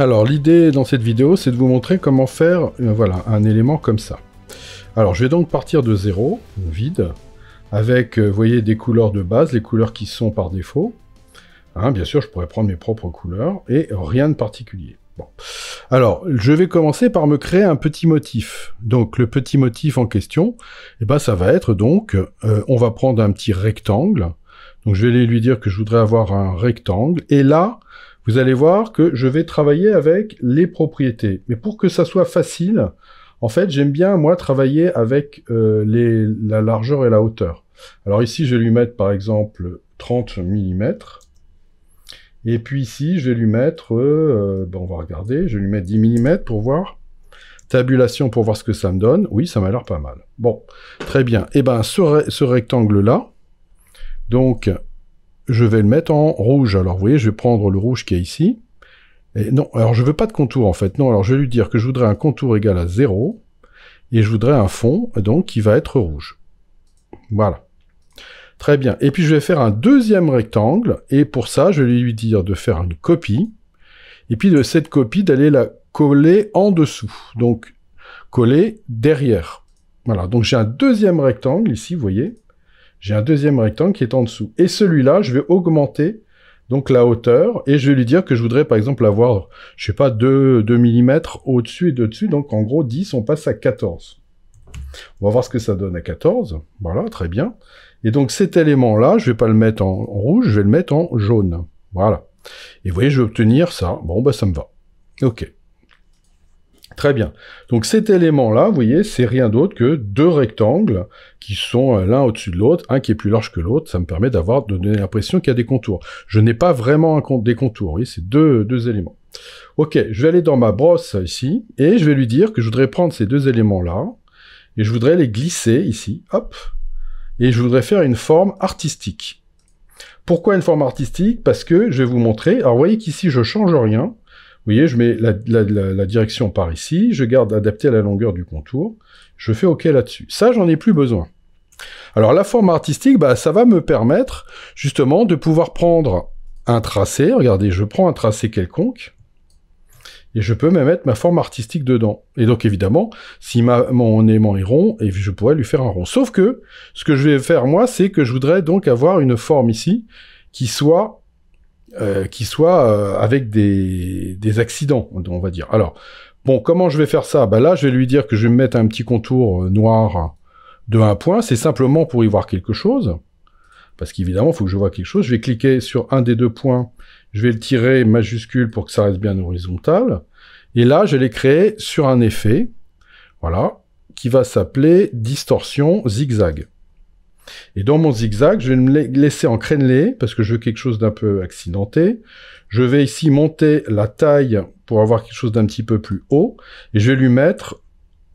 Alors l'idée dans cette vidéo, c'est de vous montrer comment faire euh, voilà, un élément comme ça. Alors je vais donc partir de zéro, vide, avec, euh, vous voyez, des couleurs de base, les couleurs qui sont par défaut. Hein, bien sûr, je pourrais prendre mes propres couleurs, et rien de particulier. Bon. Alors, je vais commencer par me créer un petit motif. Donc, le petit motif en question, eh ben, ça va être donc, euh, on va prendre un petit rectangle. Donc, je vais lui dire que je voudrais avoir un rectangle. Et là, vous allez voir que je vais travailler avec les propriétés. Mais pour que ça soit facile, en fait, j'aime bien, moi, travailler avec euh, les, la largeur et la hauteur. Alors ici, je vais lui mettre, par exemple, 30 mm. Et puis ici, je vais lui mettre, euh, ben, on va regarder, je vais lui mettre 10 mm pour voir. Tabulation pour voir ce que ça me donne. Oui, ça m'a l'air pas mal. Bon, très bien. Et eh ben ce rectangle-là, donc je vais le mettre en rouge. Alors, vous voyez, je vais prendre le rouge qui est ici. Et non, alors je veux pas de contour, en fait. Non, alors je vais lui dire que je voudrais un contour égal à 0, et je voudrais un fond, donc, qui va être rouge. Voilà. Très bien. Et puis, je vais faire un deuxième rectangle, et pour ça, je vais lui dire de faire une copie, et puis de cette copie, d'aller la coller en dessous. Donc, coller derrière. Voilà. Donc, j'ai un deuxième rectangle, ici, vous voyez, j'ai un deuxième rectangle qui est en dessous. Et celui-là, je vais augmenter donc la hauteur et je vais lui dire que je voudrais par exemple avoir, je sais pas, 2, mm au-dessus et dessus. Donc en gros 10, on passe à 14. On va voir ce que ça donne à 14. Voilà, très bien. Et donc cet élément-là, je vais pas le mettre en rouge, je vais le mettre en jaune. Voilà. Et vous voyez, je vais obtenir ça. Bon, bah ça me va. OK. Très bien. Donc cet élément-là, vous voyez, c'est rien d'autre que deux rectangles qui sont euh, l'un au-dessus de l'autre, un qui est plus large que l'autre. Ça me permet d'avoir de donner l'impression qu'il y a des contours. Je n'ai pas vraiment un des contours. Vous voyez, c'est deux, deux éléments. Ok, je vais aller dans ma brosse ici et je vais lui dire que je voudrais prendre ces deux éléments-là et je voudrais les glisser ici. Hop. Et je voudrais faire une forme artistique. Pourquoi une forme artistique Parce que je vais vous montrer. Alors, vous voyez qu'ici, je change rien. Vous voyez, je mets la, direction par ici, je garde adapté à la longueur du contour, je fais OK là-dessus. Ça, j'en ai plus besoin. Alors la forme artistique, bah, ça va me permettre justement de pouvoir prendre un tracé. Regardez, je prends un tracé quelconque et je peux même mettre ma forme artistique dedans. Et donc évidemment, si mon aimant est rond, et je pourrais lui faire un rond. Sauf que ce que je vais faire moi, c'est que je voudrais donc avoir une forme ici qui soit euh, qui soit euh, avec des, des, accidents, on va dire. Alors, bon, comment je vais faire ça Bah là, je vais lui dire que je vais me mettre un petit contour euh, noir de un point. C'est simplement pour y voir quelque chose. Parce qu'évidemment, il faut que je vois quelque chose. Je vais cliquer sur un des deux points. Je vais le tirer majuscule pour que ça reste bien horizontal. Et là, je l'ai créé sur un effet. Voilà. Qui va s'appeler distorsion zigzag. Et dans mon zigzag, je vais me laisser en crénelé, parce que je veux quelque chose d'un peu accidenté. Je vais ici monter la taille pour avoir quelque chose d'un petit peu plus haut. Et je vais lui mettre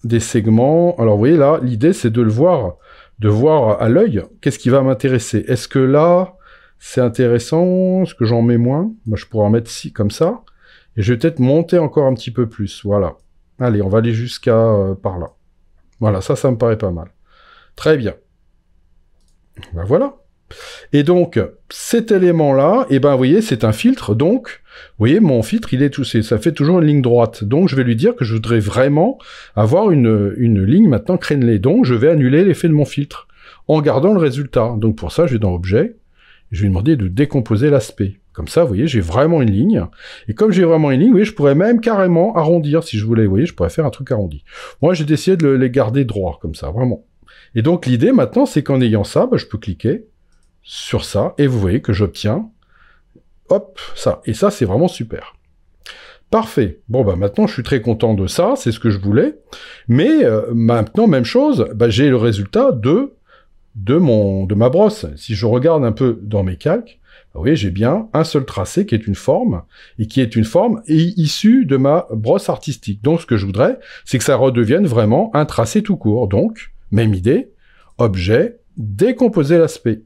des segments. Alors, vous voyez là, l'idée, c'est de le voir, de voir à l'œil qu'est-ce qui va m'intéresser. Est-ce que là, c'est intéressant Est-ce que j'en mets moins Moi, Je pourrais en mettre si comme ça. Et je vais peut-être monter encore un petit peu plus. Voilà. Allez, on va aller jusqu'à euh, par là. Voilà, ça, ça me paraît pas mal. Très bien. Ben voilà. Et donc, cet élément-là, et eh ben, vous voyez, c'est un filtre, donc, vous voyez, mon filtre, il est tout, ça fait toujours une ligne droite. Donc, je vais lui dire que je voudrais vraiment avoir une, une ligne maintenant crénelée. Donc, je vais annuler l'effet de mon filtre en gardant le résultat. Donc, pour ça, je vais dans Objet, je vais lui demander de décomposer l'aspect. Comme ça, vous voyez, j'ai vraiment une ligne. Et comme j'ai vraiment une ligne, vous je pourrais même carrément arrondir si je voulais. Vous voyez, je pourrais faire un truc arrondi. Moi, j'ai décidé de les garder droits, comme ça, vraiment. Et donc l'idée maintenant, c'est qu'en ayant ça, bah, je peux cliquer sur ça, et vous voyez que j'obtiens, hop, ça. Et ça, c'est vraiment super. Parfait. Bon, bah maintenant, je suis très content de ça, c'est ce que je voulais. Mais euh, maintenant, même chose, bah, j'ai le résultat de, de, mon, de ma brosse. Si je regarde un peu dans mes calques, bah, vous voyez, j'ai bien un seul tracé qui est une forme, et qui est une forme issue de ma brosse artistique. Donc, ce que je voudrais, c'est que ça redevienne vraiment un tracé tout court. Donc, même idée, objet, décomposer l'aspect.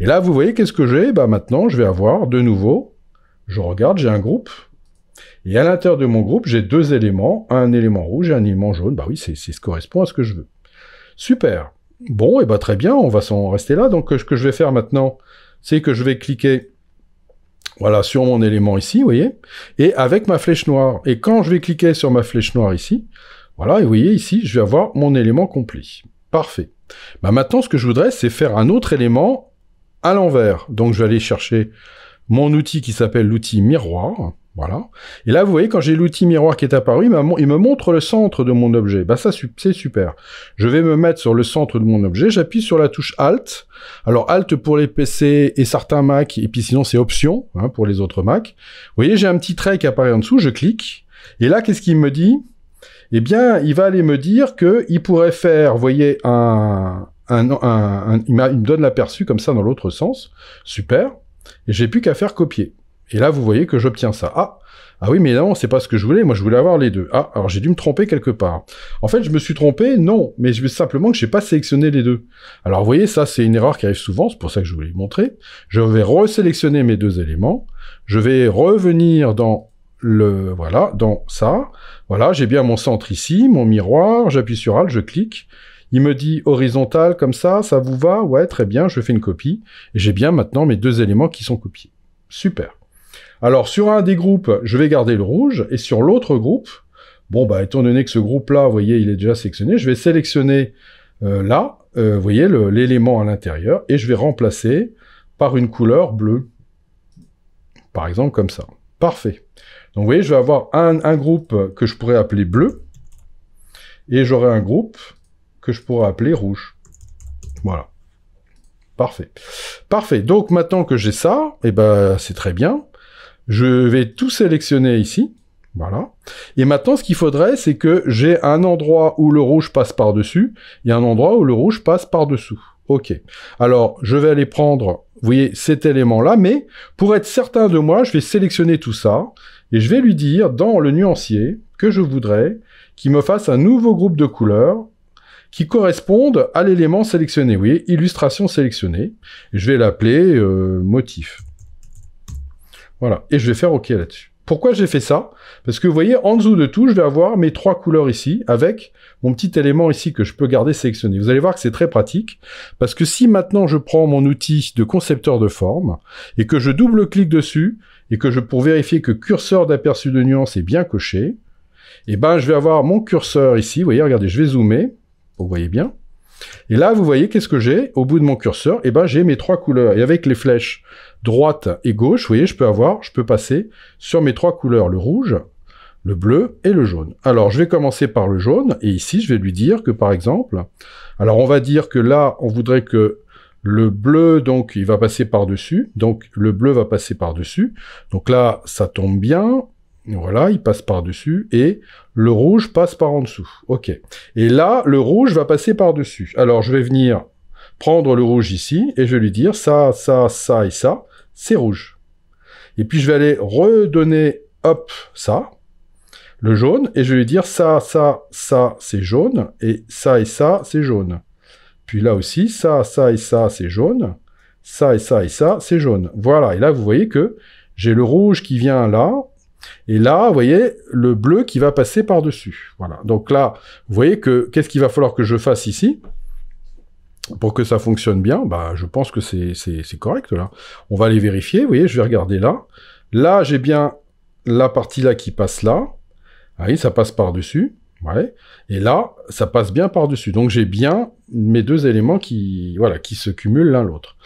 Et là, vous voyez, qu'est-ce que j'ai bah, Maintenant, je vais avoir de nouveau, je regarde, j'ai un groupe. Et à l'intérieur de mon groupe, j'ai deux éléments, un élément rouge et un élément jaune. Bah oui, c'est ce correspond à ce que je veux. Super. Bon, et bah très bien, on va s'en rester là. Donc, ce que je vais faire maintenant, c'est que je vais cliquer voilà, sur mon élément ici, vous voyez, et avec ma flèche noire. Et quand je vais cliquer sur ma flèche noire ici, voilà, et vous voyez ici, je vais avoir mon élément complet. Parfait. Bah, maintenant, ce que je voudrais, c'est faire un autre élément à l'envers. Donc je vais aller chercher mon outil qui s'appelle l'outil miroir. Voilà. Et là, vous voyez, quand j'ai l'outil miroir qui est apparu, il me montre le centre de mon objet. Bah ça, c'est super. Je vais me mettre sur le centre de mon objet. J'appuie sur la touche Alt. Alors Alt pour les PC et certains Mac, et puis sinon c'est Option hein, pour les autres Mac. Vous voyez, j'ai un petit trait qui apparaît en dessous. Je clique. Et là, qu'est-ce qu'il me dit eh bien, il va aller me dire que il pourrait faire, vous voyez, un, il, me donne l'aperçu comme ça dans l'autre sens. Super. Et j'ai plus qu'à faire copier. Et là, vous voyez que j'obtiens ça. Ah, ah oui, mais non, c'est pas ce que je voulais. Moi, je voulais avoir les deux. Ah, alors j'ai dû me tromper quelque part. En fait, je me suis trompé, non, mais je simplement que j'ai pas sélectionné les deux. Alors, vous voyez, ça, c'est une erreur qui arrive souvent. C'est pour ça que je voulais vous montrer. Je vais resélectionner mes deux éléments. Je vais revenir dans le voilà dans ça. Voilà, j'ai bien mon centre ici, mon miroir, j'appuie sur Alt, je clique. Il me dit horizontal comme ça, ça vous va Ouais, très bien, je fais une copie. j'ai bien maintenant mes deux éléments qui sont copiés. Super. Alors sur un des groupes, je vais garder le rouge, et sur l'autre groupe, bon bah étant donné que ce groupe-là, vous voyez, il est déjà sélectionné, je vais sélectionner euh, là, euh, vous voyez, l'élément à l'intérieur, et je vais remplacer par une couleur bleue. Par exemple comme ça. Parfait. Donc vous voyez, je vais avoir un, groupe que je pourrais appeler bleu, et j'aurai un groupe que je pourrais appeler rouge. Voilà. Parfait. Parfait. Donc maintenant que j'ai ça, eh ben, c'est très bien. Je vais tout sélectionner ici. Voilà. Et maintenant, ce qu'il faudrait, c'est que j'ai un endroit où le rouge passe par-dessus et un endroit où le rouge passe par-dessous. OK. Alors, je vais aller prendre, vous voyez, cet élément-là, mais pour être certain de moi, je vais sélectionner tout ça et je vais lui dire dans le nuancier que je voudrais qu'il me fasse un nouveau groupe de couleurs qui correspondent à l'élément sélectionné. Vous voyez, illustration sélectionnée. Je vais l'appeler euh, motif. Voilà. Et je vais faire OK là-dessus. Pourquoi j'ai fait ça Parce que vous voyez, en dessous de tout, je vais avoir mes trois couleurs ici, avec mon petit élément ici que je peux garder sélectionné. Vous allez voir que c'est très pratique, parce que si maintenant je prends mon outil de concepteur de forme, et que je double-clique dessus, et que je, pour vérifier que curseur d'aperçu de nuance est bien coché, eh ben, je vais avoir mon curseur ici. Vous voyez, regardez, je vais zoomer. Vous voyez bien. Et là, vous voyez, qu'est-ce que j'ai Au bout de mon curseur, Et eh ben, j'ai mes trois couleurs. Et avec les flèches droite et gauche, vous voyez, je peux avoir, je peux passer sur mes trois couleurs, le rouge, le bleu et le jaune. Alors, je vais commencer par le jaune. Et ici, je vais lui dire que, par exemple, alors, on va dire que là, on voudrait que le bleu, donc, il va passer par-dessus. Donc, le bleu va passer par-dessus. Donc là, ça tombe bien. Voilà, il passe par-dessus. Et le rouge passe par en dessous. OK. Et là, le rouge va passer par-dessus. Alors, je vais venir prendre le rouge ici et je vais lui dire ça, ça, ça et ça, c'est rouge. Et puis, je vais aller redonner, hop, ça, le jaune, et je vais lui dire ça, ça, ça, c'est jaune, et ça et ça, c'est jaune. Puis là aussi, ça, ça et ça, c'est jaune. Ça et ça et ça, c'est jaune. Voilà. Et là, vous voyez que j'ai le rouge qui vient là. Et là, vous voyez, le bleu qui va passer par-dessus. Voilà. Donc là, vous voyez que qu'est-ce qu'il va falloir que je fasse ici pour que ça fonctionne bien Bah, je pense que c'est correct, là. On va les vérifier. Vous voyez, je vais regarder là. Là, j'ai bien la partie là qui passe là. Ah oui, ça passe par-dessus. Ouais. Et là, ça passe bien par-dessus. Donc j'ai bien mes deux éléments qui, voilà, qui se cumulent l'un l'autre.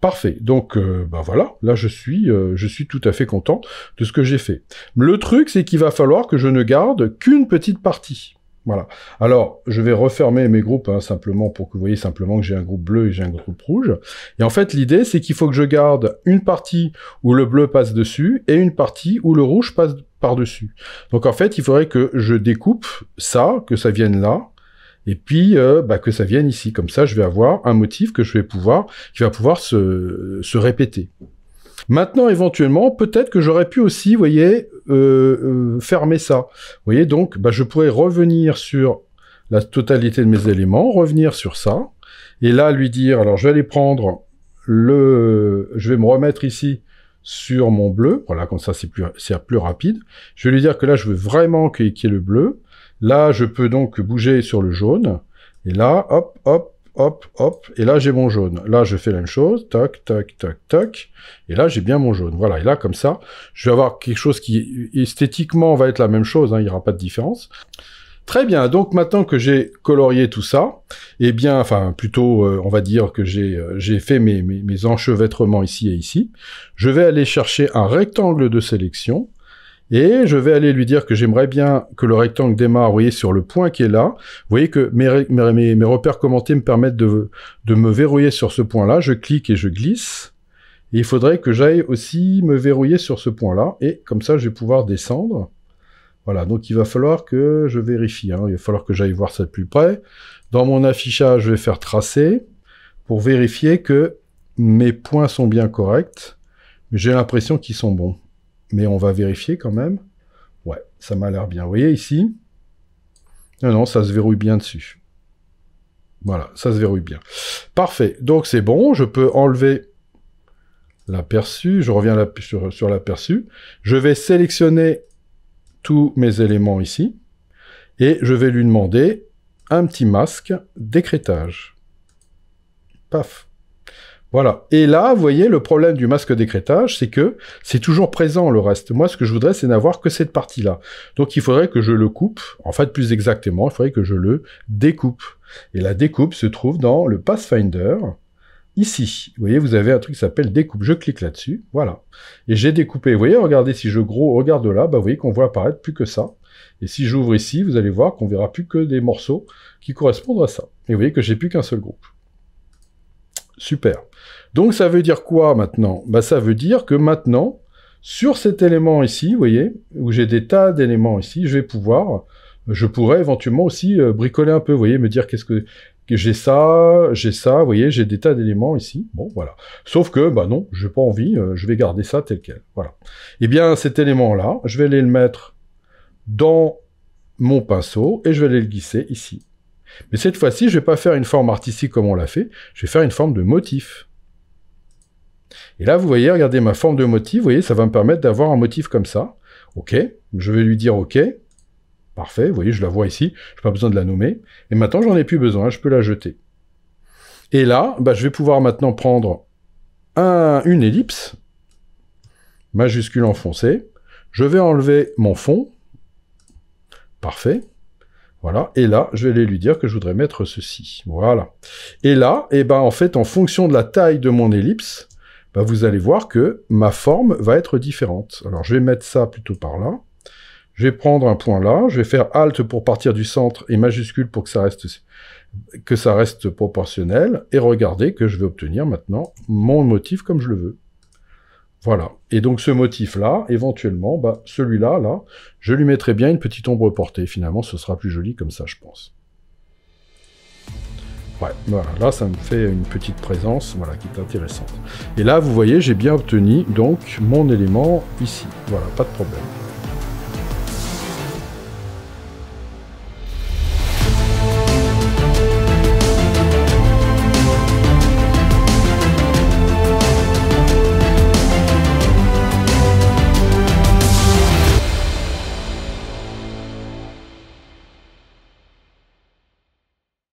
Parfait. Donc ben voilà, là je suis, euh, je suis tout à fait content de ce que j'ai fait. Le truc, c'est qu'il va falloir que je ne garde qu'une petite partie. Voilà. Alors, je vais refermer mes groupes hein, simplement pour que vous voyez simplement que j'ai un groupe bleu et j'ai un groupe rouge. Et en fait, l'idée, c'est qu'il faut que je garde une partie où le bleu passe dessus et une partie où le rouge passe par-dessus. Donc en fait, il faudrait que je découpe ça, que ça vienne là, et puis euh, bah, que ça vienne ici. Comme ça, je vais avoir un motif que je vais pouvoir, qui va pouvoir se, répéter. Maintenant, éventuellement, peut-être que j'aurais pu aussi, vous voyez, euh, euh, fermer ça. Vous voyez, donc, bah, je pourrais revenir sur la totalité de mes éléments, revenir sur ça, et là, lui dire, alors je vais aller prendre le... Je vais me remettre ici sur mon bleu. Voilà, comme ça, c'est plus, c'est plus rapide. Je vais lui dire que là, je veux vraiment qu'il y ait le bleu. Là, je peux donc bouger sur le jaune. Et là, hop, hop, hop, hop. Et là, j'ai mon jaune. Là, je fais la même chose. Tac, tac, tac, toc Et là, j'ai bien mon jaune. Voilà. Et là, comme ça, je vais avoir quelque chose qui, esthétiquement, va être la même chose. Hein. il n'y aura pas de différence. Très bien, donc maintenant que j'ai colorié tout ça, eh bien, enfin plutôt, euh, on va dire que j'ai euh, fait mes, enchevêtrements ici et ici, je vais aller chercher un rectangle de sélection, et je vais aller lui dire que j'aimerais bien que le rectangle démarre, vous voyez, sur le point qui est là. Vous voyez que mes, repères commentés me permettent de, de me verrouiller sur ce point-là. Je clique et je glisse. il faudrait que j'aille aussi me verrouiller sur ce point-là. Et comme ça, je vais pouvoir descendre. Voilà, donc il va falloir que je vérifie, hein. il va falloir que j'aille voir ça de plus près. Dans mon affichage, je vais faire tracer pour vérifier que mes points sont bien corrects. J'ai l'impression qu'ils sont bons. Mais on va vérifier quand même. Ouais, ça m'a l'air bien. Vous voyez ici Non, non, ça se verrouille bien dessus. Voilà, ça se verrouille bien. Parfait. Donc c'est bon, je peux enlever l'aperçu. Je reviens sur l'aperçu. Je vais sélectionner tous mes éléments ici, et je vais lui demander un petit masque d'écrétage. Paf. Voilà. Et là, vous voyez, le problème du masque d'écrétage, c'est que c'est toujours présent le reste. Moi, ce que je voudrais, c'est n'avoir que cette partie-là. Donc, il faudrait que je le coupe. En fait, plus exactement, il faudrait que je le découpe. Et la découpe se trouve dans le Pathfinder ici. Vous voyez, vous avez un truc qui s'appelle découpe. Je clique là-dessus, voilà. Et j'ai découpé. Vous voyez, regardez, si je gros regarde là, bah, vous voyez qu'on voit apparaître plus que ça. Et si j'ouvre ici, vous allez voir qu'on verra plus que des morceaux qui correspondent à ça. Et vous voyez que j'ai plus qu'un seul groupe. Super. Donc ça veut dire quoi maintenant bah, Ça veut dire que maintenant, sur cet élément ici, vous voyez, où j'ai des tas d'éléments ici, je vais pouvoir je pourrais éventuellement aussi euh, bricoler un peu, vous voyez, me dire qu'est-ce que j'ai ça, j'ai ça, vous voyez, j'ai des tas d'éléments ici. Bon, voilà. Sauf que, bah non, j'ai pas envie, euh, je vais garder ça tel quel. Voilà. Eh bien, cet élément-là, je vais aller le mettre dans mon pinceau et je vais aller le glisser ici. Mais cette fois-ci, je ne vais pas faire une forme artistique comme on l'a fait, je vais faire une forme de motif. Et là, vous voyez, regardez ma forme de motif, vous voyez, ça va me permettre d'avoir un motif comme ça. OK, je vais lui dire OK, Parfait, vous voyez, je la vois ici, je n'ai pas besoin de la nommer. Et maintenant, j'en ai plus besoin, je peux la jeter. Et là, bah, je vais pouvoir maintenant prendre une ellipse, majuscule enfoncée. Je vais enlever mon fond. Parfait. Voilà. Et là, je vais aller lui dire que je voudrais mettre ceci. Voilà. Et là, eh ben, en fait, en fonction de la taille de mon ellipse, bah, vous allez voir que ma forme va être différente. Alors, je vais mettre ça plutôt par là je vais prendre un point là, je vais faire alt pour partir du centre et majuscule pour que ça reste, que ça reste proportionnel, et regardez que je vais obtenir maintenant mon motif comme je le veux. Voilà. Et donc ce motif-là, éventuellement, bah, celui-là, là, je lui mettrai bien une petite ombre portée. Finalement, ce sera plus joli comme ça, je pense. Ouais, voilà, là ça me fait une petite présence voilà, qui est intéressante. Et là, vous voyez, j'ai bien obtenu donc mon élément ici. Voilà, pas de problème.